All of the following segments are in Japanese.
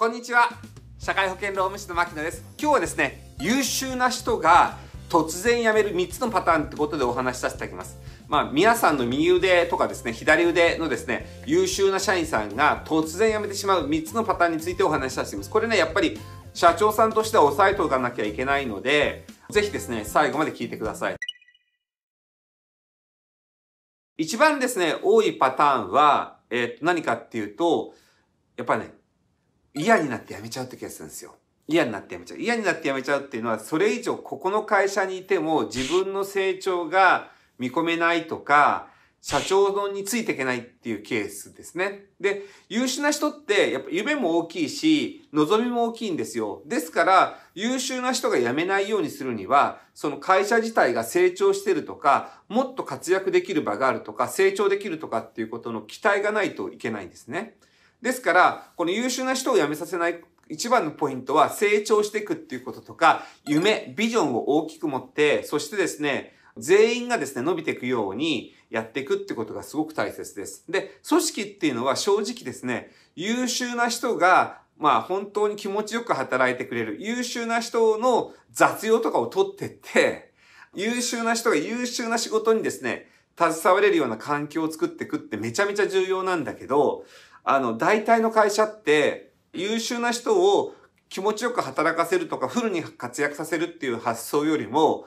こんにちは社会保険労務士の牧野です今日はですね優秀な人が突然辞める3つのパターンってことでお話しさせていただきます。まあ、皆さんの右腕とかですね、左腕のですね、優秀な社員さんが突然辞めてしまう3つのパターンについてお話しさせています。これね、やっぱり社長さんとしては押さえておかなきゃいけないので、ぜひですね、最後まで聞いてください。一番ですね、多いパターンは、えっ、と、何かっていうと、やっぱね、嫌になって辞めちゃうってケースなんですよ。嫌になって辞めちゃう。嫌になって辞めちゃうっていうのは、それ以上ここの会社にいても自分の成長が見込めないとか、社長論についていけないっていうケースですね。で、優秀な人って、やっぱ夢も大きいし、望みも大きいんですよ。ですから、優秀な人が辞めないようにするには、その会社自体が成長してるとか、もっと活躍できる場があるとか、成長できるとかっていうことの期待がないといけないんですね。ですから、この優秀な人を辞めさせない一番のポイントは成長していくっていうこととか、夢、ビジョンを大きく持って、そしてですね、全員がですね、伸びていくようにやっていくってことがすごく大切です。で、組織っていうのは正直ですね、優秀な人が、まあ本当に気持ちよく働いてくれる、優秀な人の雑用とかを取ってって、優秀な人が優秀な仕事にですね、携われるような環境を作っていくってめちゃめちゃ重要なんだけど、あの、大体の会社って優秀な人を気持ちよく働かせるとかフルに活躍させるっていう発想よりも、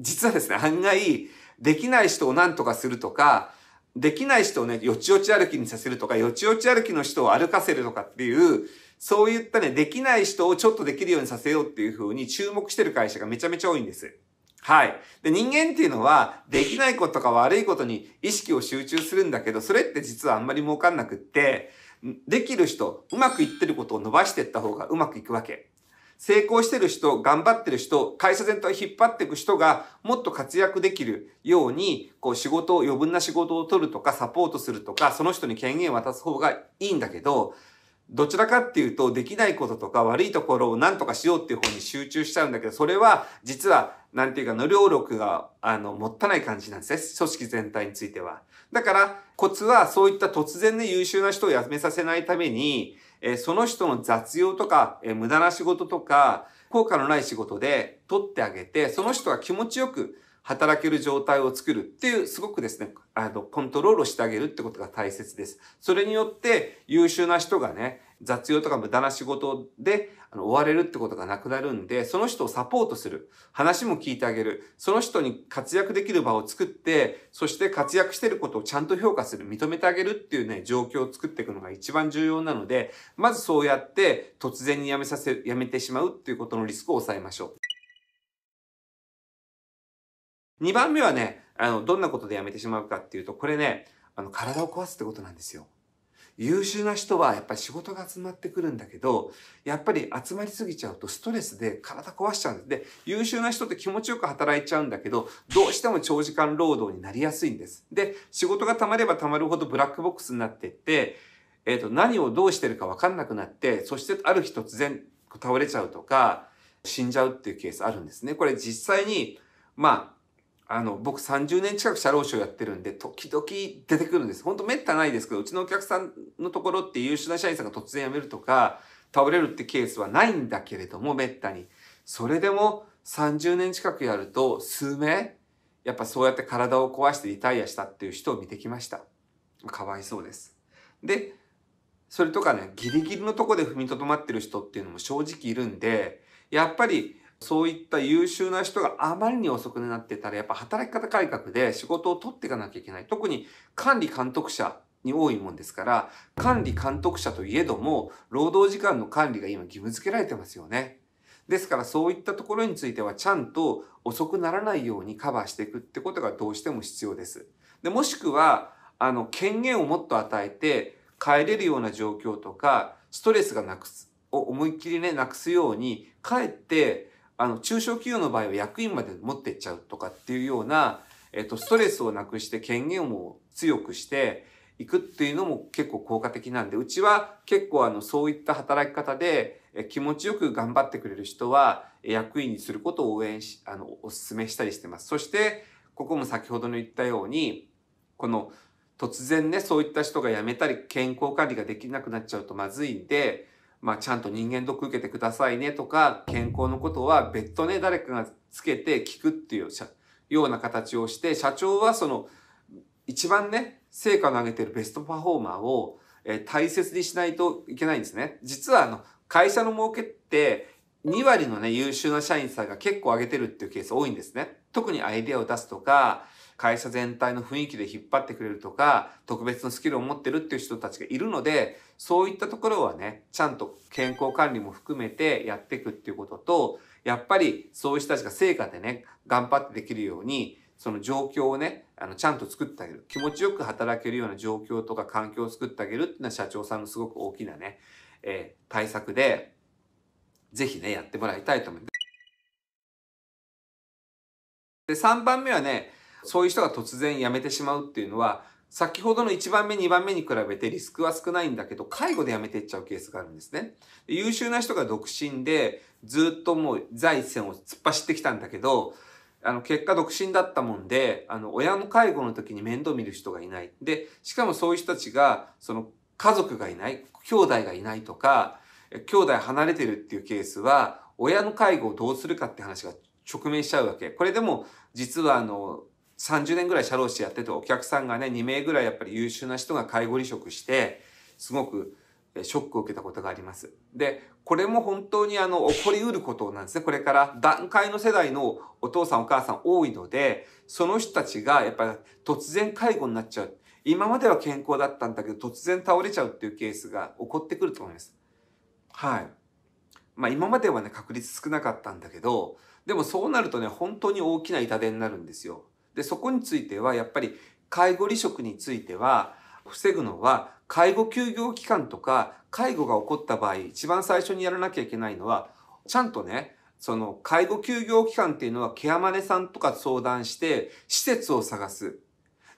実はですね、案外、できない人を何とかするとか、できない人をね、よちよち歩きにさせるとか、よちよち歩きの人を歩かせるとかっていう、そういったね、できない人をちょっとできるようにさせようっていうふうに注目してる会社がめちゃめちゃ多いんです。はい。で、人間っていうのは、できないこととか悪いことに意識を集中するんだけど、それって実はあんまり儲かんなくって、できる人、うまくいってることを伸ばしていった方がうまくいくわけ。成功してる人、頑張ってる人、会社全体を引っ張っていく人がもっと活躍できるように、こう仕事を、余分な仕事を取るとか、サポートするとか、その人に権限を渡す方がいいんだけど、どちらかっていうと、できないこととか悪いところを何とかしようっていう方に集中しちゃうんだけど、それは実はなんていうか、の量力が、あの、もったない感じなんですね。組織全体については。だから、コツは、そういった突然で優秀な人を辞めさせないために、えその人の雑用とか、え無駄な仕事とか、効果のない仕事で取ってあげて、その人が気持ちよく働ける状態を作るっていう、すごくですね、あの、コントロールをしてあげるってことが大切です。それによって優秀な人がね、雑用とか無駄な仕事で追われるってことがなくなるんで、その人をサポートする。話も聞いてあげる。その人に活躍できる場を作って、そして活躍してることをちゃんと評価する。認めてあげるっていうね、状況を作っていくのが一番重要なので、まずそうやって突然に辞めさせ、辞めてしまうっていうことのリスクを抑えましょう。2番目はね、あの、どんなことで辞めてしまうかっていうと、これね、あの、体を壊すってことなんですよ。優秀な人はやっぱり仕事が集まってくるんだけど、やっぱり集まりすぎちゃうとストレスで体壊しちゃうんです。で、優秀な人って気持ちよく働いちゃうんだけど、どうしても長時間労働になりやすいんです。で、仕事が溜まれば溜まるほどブラックボックスになってって、えっ、ー、と、何をどうしてるかわかんなくなって、そしてある日突然倒れちゃうとか、死んじゃうっていうケースあるんですね。これ実際に、まあ、あの、僕30年近く社労士をやってるんで、時々出てくるんです。本当滅多ないですけど、うちのお客さんのところって優秀な社員さんが突然辞めるとか、倒れるってケースはないんだけれども、滅多に。それでも30年近くやると、数名、やっぱそうやって体を壊してリタイアしたっていう人を見てきました。かわいそうです。で、それとかね、ギリギリのとこで踏みとどまってる人っていうのも正直いるんで、やっぱりそういった優秀な人があまりに遅くなってたら、やっぱ働き方改革で仕事を取っていかなきゃいけない。特に管理監督者に多いもんですから、管理監督者といえども、労働時間の管理が今義務付けられてますよね。ですからそういったところについてはちゃんと遅くならないようにカバーしていくってことがどうしても必要です。でもしくは、あの、権限をもっと与えて、帰れるような状況とか、ストレスがなくす、を思いっきりね、なくすように、かえって、あの、中小企業の場合は役員まで持ってっちゃうとかっていうような、えっと、ストレスをなくして権限を強くしていくっていうのも結構効果的なんで、うちは結構あの、そういった働き方で、気持ちよく頑張ってくれる人は役員にすることを応援し、あの、お勧めしたりしてます。そして、ここも先ほどの言ったように、この突然ね、そういった人が辞めたり健康管理ができなくなっちゃうとまずいんで、まあ、ちゃんと人間ドック受けてくださいねとか、健康のことは別途ね、誰かがつけて聞くっていうような形をして、社長はその、一番ね、成果の上げてるベストパフォーマーを、え大切にしないといけないんですね。実はあの、会社の儲けって、2割のね、優秀な社員さんが結構上げてるっていうケース多いんですね。特にアイデアを出すとか、会社全体の雰囲気で引っ張ってくれるとか、特別のスキルを持ってるっていう人たちがいるので、そういったところはね、ちゃんと健康管理も含めてやっていくっていうことと、やっぱりそういう人たちが成果でね、頑張ってできるように、その状況をね、あの、ちゃんと作ってあげる。気持ちよく働けるような状況とか環境を作ってあげるっていうのは社長さんのすごく大きなね、えー、対策で、ぜひね、やってもらいたいと思います。で、3番目はね、そういう人が突然辞めてしまうっていうのは、先ほどの1番目、2番目に比べてリスクは少ないんだけど、介護で辞めていっちゃうケースがあるんですね。優秀な人が独身で、ずっともう財政を突っ走ってきたんだけど、あの、結果独身だったもんで、あの、親の介護の時に面倒見る人がいない。で、しかもそういう人たちが、その、家族がいない、兄弟がいないとか、兄弟離れてるっていうケースは、親の介護をどうするかって話が直面しちゃうわけ。これでも、実はあの、30年ぐらい社労士やっててお客さんがね2名ぐらいやっぱり優秀な人が介護離職してすごくショックを受けたことがあります。で、これも本当にあの、起こりうることなんですね。これから段階の世代のお父さんお母さん多いので、その人たちがやっぱり突然介護になっちゃう。今までは健康だったんだけど、突然倒れちゃうっていうケースが起こってくると思います。はい。まあ今まではね、確率少なかったんだけど、でもそうなるとね、本当に大きな痛手になるんですよ。で、そこについては、やっぱり介護離職については、防ぐのは、介護休業期間とか、介護が起こった場合、一番最初にやらなきゃいけないのは、ちゃんとね、その介護休業期間っていうのはケアマネさんとか相談して施設を探す。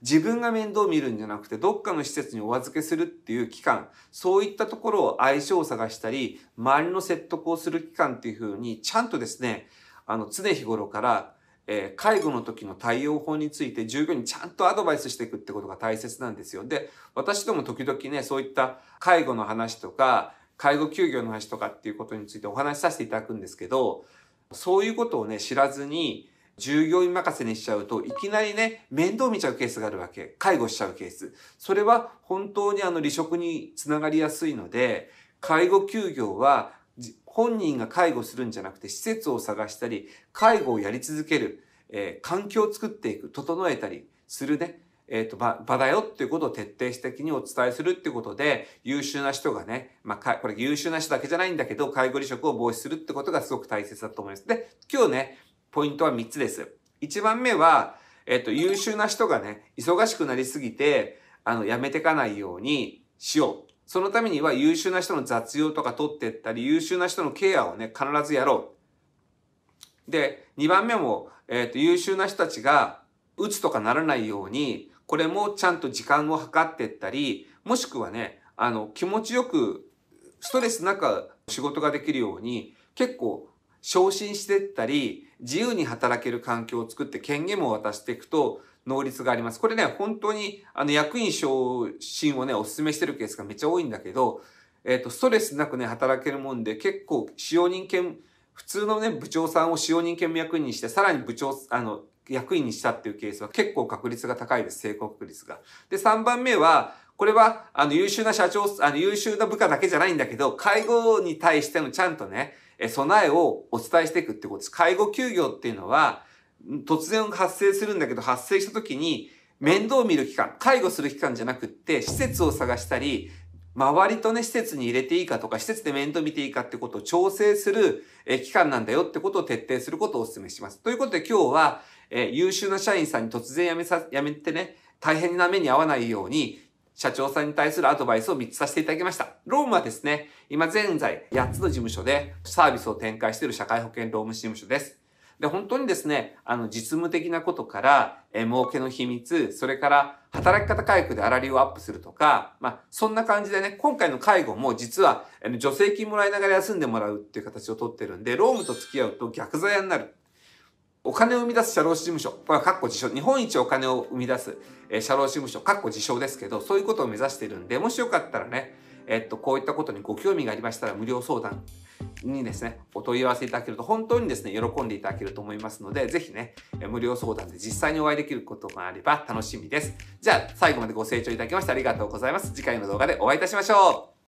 自分が面倒を見るんじゃなくてどっかの施設にお預けするっていう期間、そういったところを相性を探したり、周りの説得をする期間っていうふうにちゃんとですね、あの常日頃からえー、介護の時の対応法について従業員にちゃんとアドバイスしていくってことが大切なんですよ。で、私ども時々ね、そういった介護の話とか、介護休業の話とかっていうことについてお話しさせていただくんですけど、そういうことをね、知らずに、従業員任せにしちゃうといきなりね、面倒見ちゃうケースがあるわけ。介護しちゃうケース。それは本当にあの離職につながりやすいので、介護休業は本人が介護するんじゃなくて施設を探したり、介護をやり続ける、えー、環境を作っていく、整えたりするね、えっ、ー、と、場、場だよっていうことを徹底的にお伝えするっていうことで、優秀な人がね、まあ、これ優秀な人だけじゃないんだけど、介護離職を防止するってことがすごく大切だと思います。で、今日ね、ポイントは3つです。1番目は、えっ、ー、と、優秀な人がね、忙しくなりすぎて、あの、やめてかないようにしよう。そのためには優秀な人の雑用とか取ってったり、優秀な人のケアをね、必ずやろう。で、2番目も、えっ、ー、と、優秀な人たちが、打つとかならないように、これもちゃんと時間を計ってったり、もしくはね、あの、気持ちよく、ストレスなく仕事ができるように、結構、昇進してったり、自由に働ける環境を作って権限も渡していくと、能率があります。これね、本当に、あの、役員昇進をね、お勧めしてるケースがめっちゃ多いんだけど、えっ、ー、と、ストレスなくね、働けるもんで、結構、使用人権、普通のね、部長さんを使用人権も役員にして、さらに部長、あの、役員にしたっていうケースは結構確率が高いです、成功確率が。で、3番目は、これは、あの、優秀な社長、あの、優秀な部下だけじゃないんだけど、介護に対してのちゃんとね、備えをお伝えしていくってことです。介護休業っていうのは、突然発生するんだけど、発生した時に、面倒を見る期間、介護する期間じゃなくって、施設を探したり、周りとね、施設に入れていいかとか、施設で面倒見ていいかってことを調整する期間なんだよってことを徹底することをお勧めします。ということで今日は、え優秀な社員さんに突然辞めさ、辞めてね、大変な目に遭わないように、社長さんに対するアドバイスを3つさせていただきました。ロームはですね、今現在8つの事務所でサービスを展開している社会保険労務士事務所です。で、本当にですね、あの、実務的なことから、え、儲けの秘密、それから、働き方改革で粗利をアップするとか、まあ、そんな感じでね、今回の介護も実は、あの、助成金もらいながら休んでもらうっていう形をとってるんで、ロームと付き合うと逆座屋になる。お金を生み出す社労士事務所、これはっこ自称、日本一お金を生み出す、え社労士事務所、っこ自称ですけど、そういうことを目指しているんで、もしよかったらね、えっと、こういったことにご興味がありましたら、無料相談にですね、お問い合わせいただけると、本当にですね、喜んでいただけると思いますので、ぜひね、無料相談で実際にお会いできることがあれば楽しみです。じゃあ、最後までご清聴いただきましてありがとうございます。次回の動画でお会いいたしましょう。